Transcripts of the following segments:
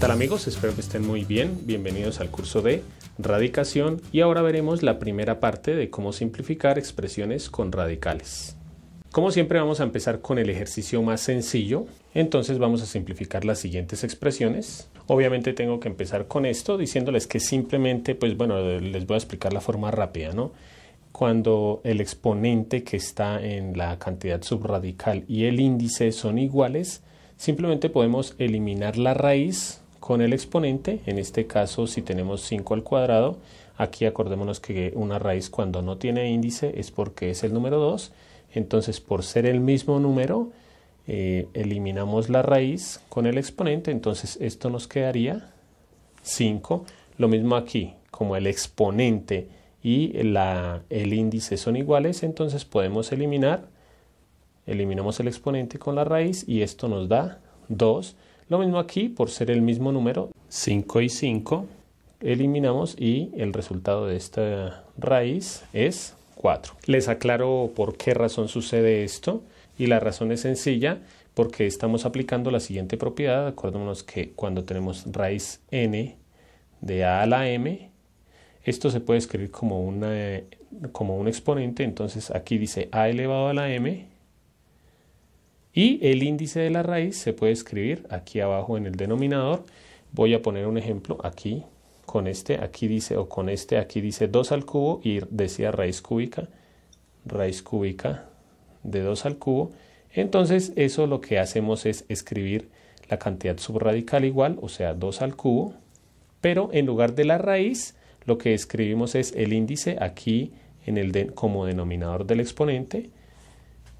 tal amigos? Espero que estén muy bien. Bienvenidos al curso de radicación y ahora veremos la primera parte de cómo simplificar expresiones con radicales. Como siempre vamos a empezar con el ejercicio más sencillo, entonces vamos a simplificar las siguientes expresiones. Obviamente tengo que empezar con esto diciéndoles que simplemente, pues bueno, les voy a explicar la forma rápida, ¿no? Cuando el exponente que está en la cantidad subradical y el índice son iguales, simplemente podemos eliminar la raíz con el exponente, en este caso si tenemos 5 al cuadrado, aquí acordémonos que una raíz cuando no tiene índice es porque es el número 2, entonces por ser el mismo número eh, eliminamos la raíz con el exponente, entonces esto nos quedaría 5, lo mismo aquí, como el exponente y la, el índice son iguales, entonces podemos eliminar, eliminamos el exponente con la raíz y esto nos da 2, lo mismo aquí, por ser el mismo número, 5 y 5, eliminamos y el resultado de esta raíz es 4. Les aclaro por qué razón sucede esto y la razón es sencilla porque estamos aplicando la siguiente propiedad. Acordémonos que cuando tenemos raíz n de a a la m, esto se puede escribir como, una, como un exponente, entonces aquí dice a elevado a la m y el índice de la raíz se puede escribir aquí abajo en el denominador. Voy a poner un ejemplo aquí con este, aquí dice, o con este, aquí dice 2 al cubo y decía raíz cúbica, raíz cúbica de 2 al cubo. Entonces eso lo que hacemos es escribir la cantidad subradical igual, o sea, 2 al cubo, pero en lugar de la raíz, lo que escribimos es el índice aquí en el como denominador del exponente.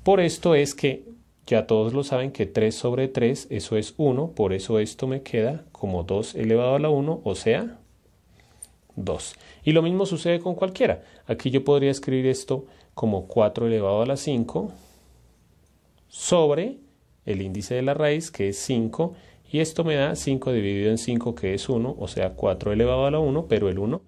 Por esto es que ya todos lo saben que 3 sobre 3, eso es 1, por eso esto me queda como 2 elevado a la 1, o sea, 2. Y lo mismo sucede con cualquiera. Aquí yo podría escribir esto como 4 elevado a la 5 sobre el índice de la raíz, que es 5, y esto me da 5 dividido en 5, que es 1, o sea, 4 elevado a la 1, pero el 1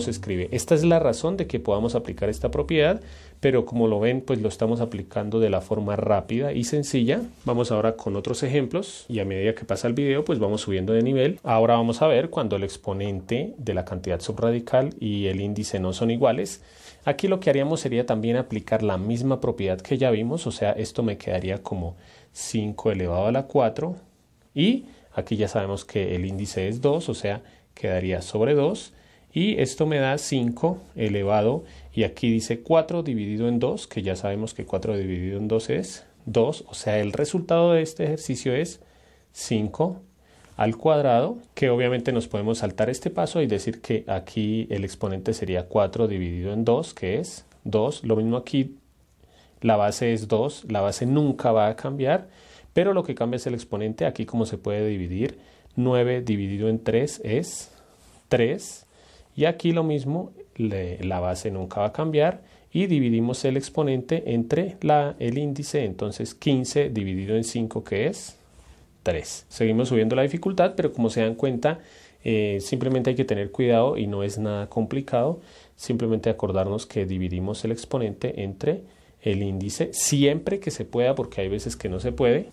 se escribe. Esta es la razón de que podamos aplicar esta propiedad, pero como lo ven, pues lo estamos aplicando de la forma rápida y sencilla. Vamos ahora con otros ejemplos y a medida que pasa el video, pues vamos subiendo de nivel. Ahora vamos a ver cuando el exponente de la cantidad subradical y el índice no son iguales. Aquí lo que haríamos sería también aplicar la misma propiedad que ya vimos, o sea, esto me quedaría como 5 elevado a la 4 y aquí ya sabemos que el índice es 2, o sea, quedaría sobre 2 y esto me da 5 elevado, y aquí dice 4 dividido en 2, que ya sabemos que 4 dividido en 2 es 2, o sea, el resultado de este ejercicio es 5 al cuadrado, que obviamente nos podemos saltar este paso y decir que aquí el exponente sería 4 dividido en 2, que es 2, lo mismo aquí, la base es 2, la base nunca va a cambiar, pero lo que cambia es el exponente, aquí como se puede dividir, 9 dividido en 3 es 3, y aquí lo mismo, la base nunca va a cambiar y dividimos el exponente entre la, el índice, entonces 15 dividido en 5 que es 3. Seguimos subiendo la dificultad, pero como se dan cuenta, eh, simplemente hay que tener cuidado y no es nada complicado, simplemente acordarnos que dividimos el exponente entre el índice siempre que se pueda, porque hay veces que no se puede,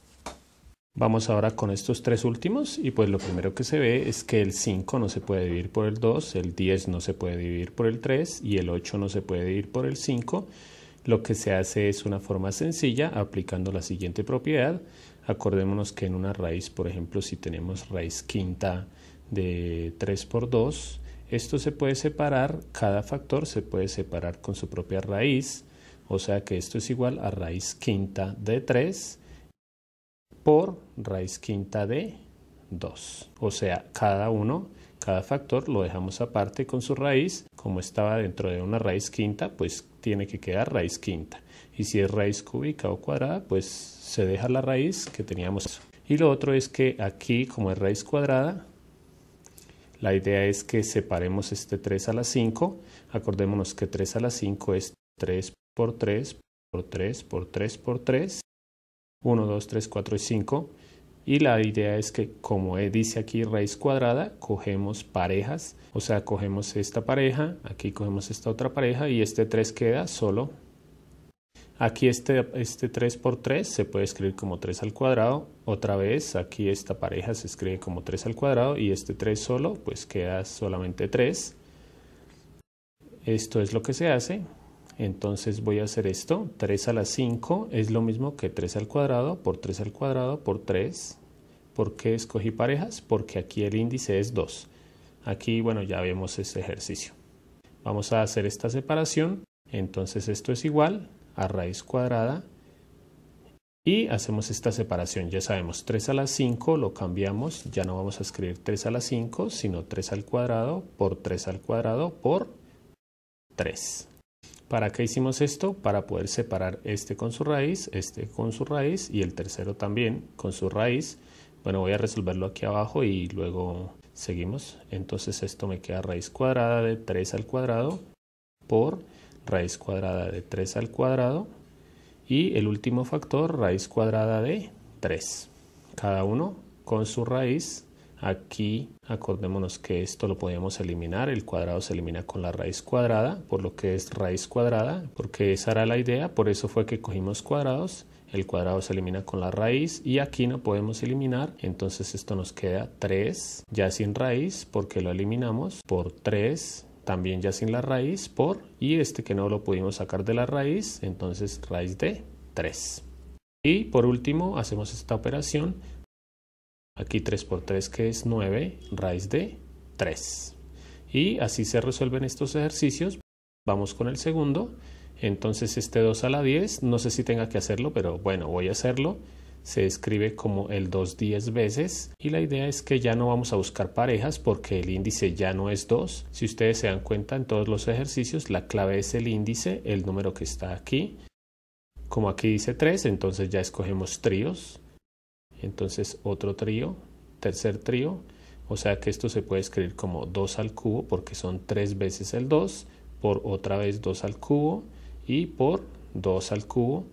Vamos ahora con estos tres últimos y pues lo primero que se ve es que el 5 no se puede dividir por el 2, el 10 no se puede dividir por el 3 y el 8 no se puede dividir por el 5. Lo que se hace es una forma sencilla aplicando la siguiente propiedad. Acordémonos que en una raíz, por ejemplo, si tenemos raíz quinta de 3 por 2, esto se puede separar, cada factor se puede separar con su propia raíz, o sea que esto es igual a raíz quinta de 3 por raíz quinta de 2. O sea, cada uno, cada factor lo dejamos aparte con su raíz. Como estaba dentro de una raíz quinta, pues tiene que quedar raíz quinta. Y si es raíz cúbica o cuadrada, pues se deja la raíz que teníamos. Y lo otro es que aquí, como es raíz cuadrada, la idea es que separemos este 3 a la 5. Acordémonos que 3 a la 5 es 3 por 3 por 3 por 3 por 3 1, 2, 3, 4 y 5. Y la idea es que, como e dice aquí raíz cuadrada, cogemos parejas, o sea, cogemos esta pareja, aquí cogemos esta otra pareja y este 3 queda solo. Aquí este, este 3 por 3 se puede escribir como 3 al cuadrado. Otra vez, aquí esta pareja se escribe como 3 al cuadrado y este 3 solo, pues queda solamente 3. Esto es lo que se hace. Entonces voy a hacer esto, 3 a la 5 es lo mismo que 3 al cuadrado por 3 al cuadrado por 3. ¿Por qué escogí parejas? Porque aquí el índice es 2. Aquí, bueno, ya vemos este ejercicio. Vamos a hacer esta separación. Entonces esto es igual a raíz cuadrada y hacemos esta separación. Ya sabemos, 3 a la 5 lo cambiamos, ya no vamos a escribir 3 a la 5, sino 3 al cuadrado por 3 al cuadrado por 3. ¿Para qué hicimos esto? Para poder separar este con su raíz, este con su raíz y el tercero también con su raíz. Bueno, voy a resolverlo aquí abajo y luego seguimos. Entonces esto me queda raíz cuadrada de 3 al cuadrado por raíz cuadrada de 3 al cuadrado y el último factor raíz cuadrada de 3. Cada uno con su raíz Aquí acordémonos que esto lo podemos eliminar, el cuadrado se elimina con la raíz cuadrada, por lo que es raíz cuadrada, porque esa era la idea, por eso fue que cogimos cuadrados, el cuadrado se elimina con la raíz y aquí no podemos eliminar, entonces esto nos queda 3 ya sin raíz porque lo eliminamos por 3 también ya sin la raíz por y este que no lo pudimos sacar de la raíz, entonces raíz de 3. Y por último hacemos esta operación Aquí 3 por 3 que es 9 raíz de 3. Y así se resuelven estos ejercicios. Vamos con el segundo. Entonces este 2 a la 10, no sé si tenga que hacerlo, pero bueno, voy a hacerlo. Se escribe como el 2 10 veces y la idea es que ya no vamos a buscar parejas porque el índice ya no es 2. Si ustedes se dan cuenta en todos los ejercicios, la clave es el índice, el número que está aquí. Como aquí dice 3, entonces ya escogemos tríos entonces otro trío, tercer trío, o sea que esto se puede escribir como 2 al cubo porque son 3 veces el 2, por otra vez 2 al cubo y por 2 al cubo.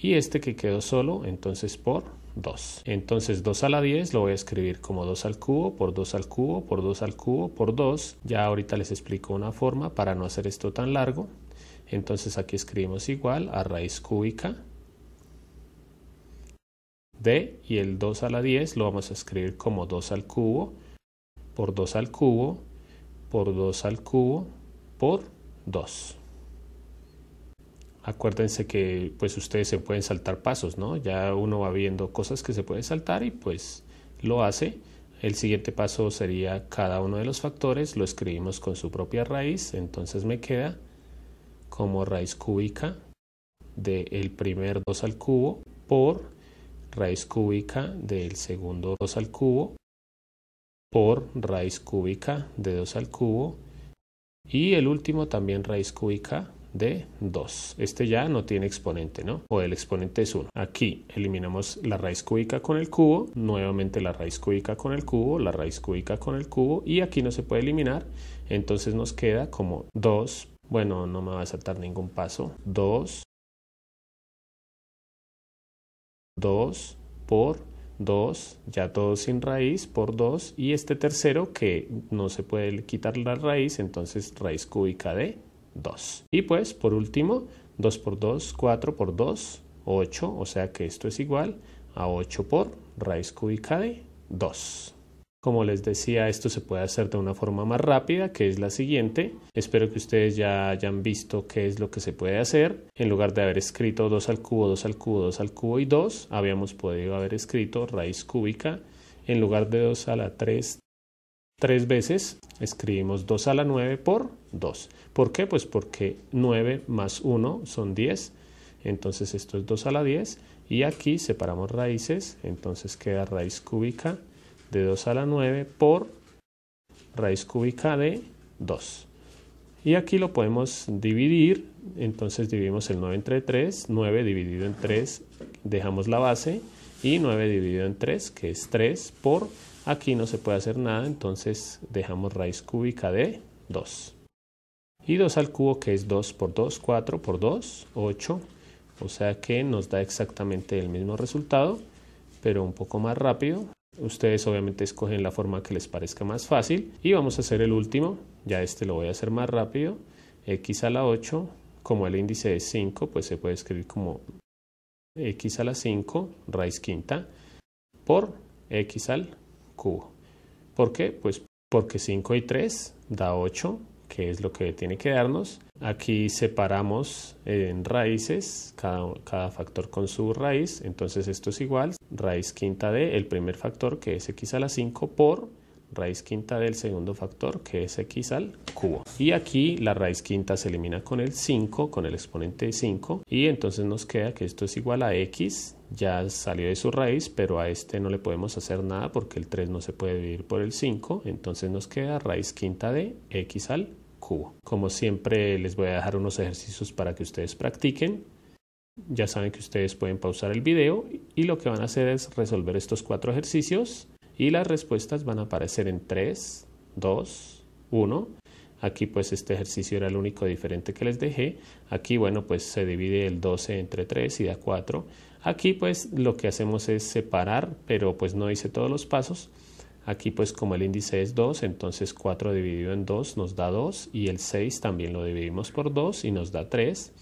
Y este que quedó solo, entonces por 2. Entonces 2 a la 10 lo voy a escribir como 2 al cubo, por 2 al cubo, por 2 al cubo, por 2. Ya ahorita les explico una forma para no hacer esto tan largo. Entonces aquí escribimos igual a raíz cúbica d y el 2 a la 10 lo vamos a escribir como 2 al cubo por 2 al cubo por 2 al cubo por 2. Acuérdense que pues ustedes se pueden saltar pasos, ¿no? Ya uno va viendo cosas que se pueden saltar y pues lo hace. El siguiente paso sería cada uno de los factores lo escribimos con su propia raíz, entonces me queda como raíz cúbica del el primer 2 al cubo por raíz cúbica del segundo 2 al cubo por raíz cúbica de 2 al cubo y el último también raíz cúbica de 2. Este ya no tiene exponente, ¿no? O el exponente es 1. Aquí eliminamos la raíz cúbica con el cubo, nuevamente la raíz cúbica con el cubo, la raíz cúbica con el cubo y aquí no se puede eliminar, entonces nos queda como 2, bueno, no me va a saltar ningún paso, 2 2 por 2, ya todo sin raíz, por 2, y este tercero que no se puede quitar la raíz, entonces raíz cúbica de 2. Y pues, por último, 2 por 2, 4 por 2, 8, o sea que esto es igual a 8 por raíz cúbica de 2. Como les decía, esto se puede hacer de una forma más rápida, que es la siguiente. Espero que ustedes ya hayan visto qué es lo que se puede hacer. En lugar de haber escrito 2 al cubo, 2 al cubo, 2 al cubo y 2, habíamos podido haber escrito raíz cúbica. En lugar de 2 a la 3, tres veces escribimos 2 a la 9 por 2. ¿Por qué? Pues porque 9 más 1 son 10. Entonces esto es 2 a la 10 y aquí separamos raíces, entonces queda raíz cúbica de 2 a la 9 por raíz cúbica de 2. Y aquí lo podemos dividir, entonces dividimos el 9 entre 3, 9 dividido en 3 dejamos la base y 9 dividido en 3 que es 3 por aquí no se puede hacer nada, entonces dejamos raíz cúbica de 2. Y 2 al cubo que es 2 por 2, 4 por 2, 8, o sea que nos da exactamente el mismo resultado, pero un poco más rápido. Ustedes obviamente escogen la forma que les parezca más fácil. Y vamos a hacer el último, ya este lo voy a hacer más rápido. x a la 8, como el índice es 5, pues se puede escribir como x a la 5 raíz quinta por x al cubo. ¿Por qué? Pues porque 5 y 3 da 8, que es lo que tiene que darnos. Aquí separamos en raíces cada, factor con su raíz, entonces esto es igual, raíz quinta de el primer factor que es x a la 5 por raíz quinta del segundo factor que es x al cubo. Y aquí la raíz quinta se elimina con el 5, con el exponente 5, y entonces nos queda que esto es igual a x, ya salió de su raíz, pero a este no le podemos hacer nada porque el 3 no se puede dividir por el 5, entonces nos queda raíz quinta de x al cubo como siempre les voy a dejar unos ejercicios para que ustedes practiquen. Ya saben que ustedes pueden pausar el video y lo que van a hacer es resolver estos cuatro ejercicios y las respuestas van a aparecer en 3, 2, 1. Aquí pues este ejercicio era el único diferente que les dejé. Aquí bueno pues se divide el 12 entre 3 y da 4. Aquí pues lo que hacemos es separar, pero pues no hice todos los pasos. Aquí pues como el índice es 2, entonces 4 dividido en 2 nos da 2 y el 6 también lo dividimos por 2 y nos da 3.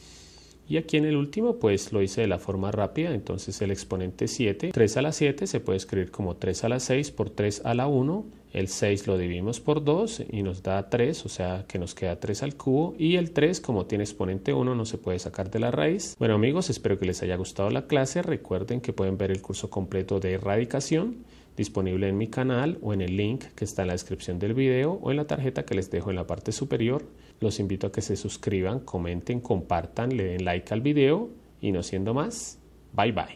Y aquí en el último pues lo hice de la forma rápida, entonces el exponente 7, 3 a la 7 se puede escribir como 3 a la 6 por 3 a la 1, el 6 lo dividimos por 2 y nos da 3, o sea que nos queda 3 al cubo y el 3 como tiene exponente 1 no se puede sacar de la raíz. Bueno amigos, espero que les haya gustado la clase, recuerden que pueden ver el curso completo de erradicación disponible en mi canal o en el link que está en la descripción del video o en la tarjeta que les dejo en la parte superior. Los invito a que se suscriban, comenten, compartan, le den like al video y no siendo más, bye bye.